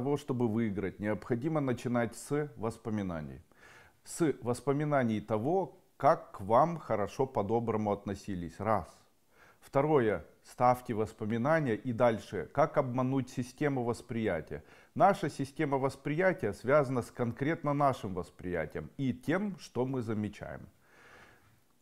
того, чтобы выиграть, необходимо начинать с воспоминаний. С воспоминаний того, как к вам хорошо по-доброму относились. Раз. Второе. Ставьте воспоминания и дальше. Как обмануть систему восприятия? Наша система восприятия связана с конкретно нашим восприятием и тем, что мы замечаем.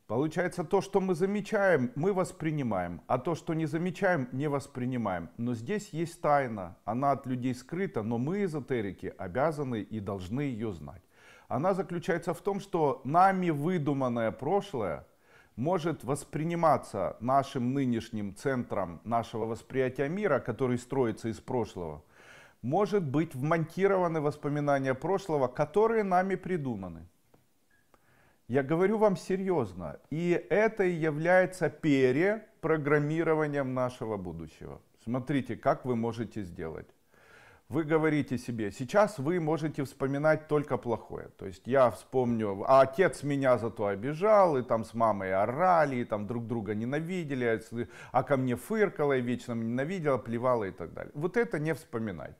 Получается, то, что мы замечаем, мы воспринимаем, а то, что не замечаем, не воспринимаем. Но здесь есть тайна, она от людей скрыта, но мы, эзотерики, обязаны и должны ее знать. Она заключается в том, что нами выдуманное прошлое может восприниматься нашим нынешним центром нашего восприятия мира, который строится из прошлого, может быть вмонтированы воспоминания прошлого, которые нами придуманы. Я говорю вам серьезно, и это и является перепрограммированием нашего будущего. Смотрите, как вы можете сделать. Вы говорите себе, сейчас вы можете вспоминать только плохое. То есть я вспомню, а отец меня зато обижал, и там с мамой орали, и там друг друга ненавидели, а, а ко мне фыркала, и вечно ненавидела, плевала и так далее. Вот это не вспоминать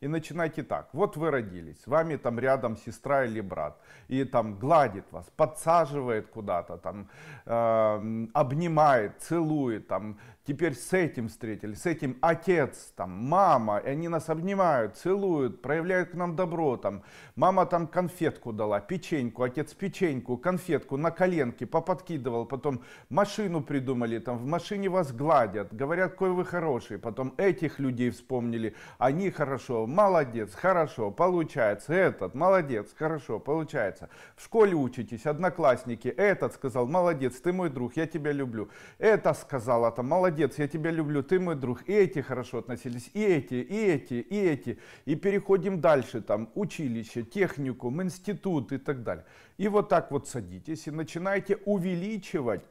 и начинайте так. Вот вы родились, с вами там рядом сестра или брат, и там гладит вас, подсаживает куда-то, там э, обнимает, целует, там теперь с этим встретились, с этим отец, там мама, и они нас обнимают, целуют, проявляют к нам добро, там мама там конфетку дала, печеньку, отец печеньку, конфетку на коленке поподкидывал, потом машину придумали, там в машине вас гладят, говорят, какой вы хороший, потом этих людей вспомнили, они хорошо, молодец, хорошо, получается, этот, молодец, хорошо, получается. В школе учитесь, одноклассники, этот сказал, молодец, ты мой друг, я тебя люблю. Это сказала там, молодец, я тебя люблю, ты мой друг. И эти хорошо относились, и эти, и эти, и эти. И переходим дальше, там, училище, техникум, институт и так далее. И вот так вот садитесь и начинаете увеличивать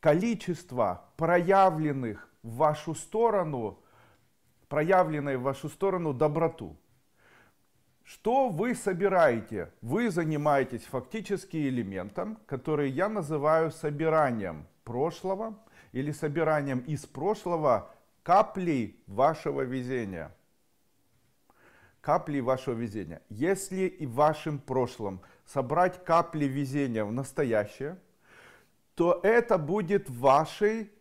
количество проявленных в вашу сторону проявленной в вашу сторону доброту. Что вы собираете? Вы занимаетесь фактически элементом, который я называю собиранием прошлого или собиранием из прошлого каплей вашего везения. Капли вашего везения. Если и в вашем прошлом собрать капли везения в настоящее, то это будет вашей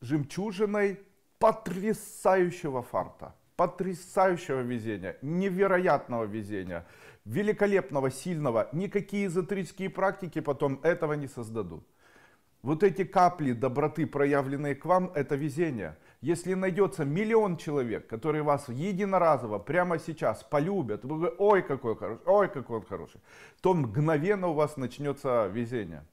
жемчужиной потрясающего фарта, потрясающего везения, невероятного везения, великолепного, сильного. Никакие эзотерические практики потом этого не создадут. Вот эти капли доброты, проявленные к вам, это везение. Если найдется миллион человек, которые вас единоразово, прямо сейчас полюбят, вы говорите, ой, какой хороший, ой, какой он хороший, то мгновенно у вас начнется везение.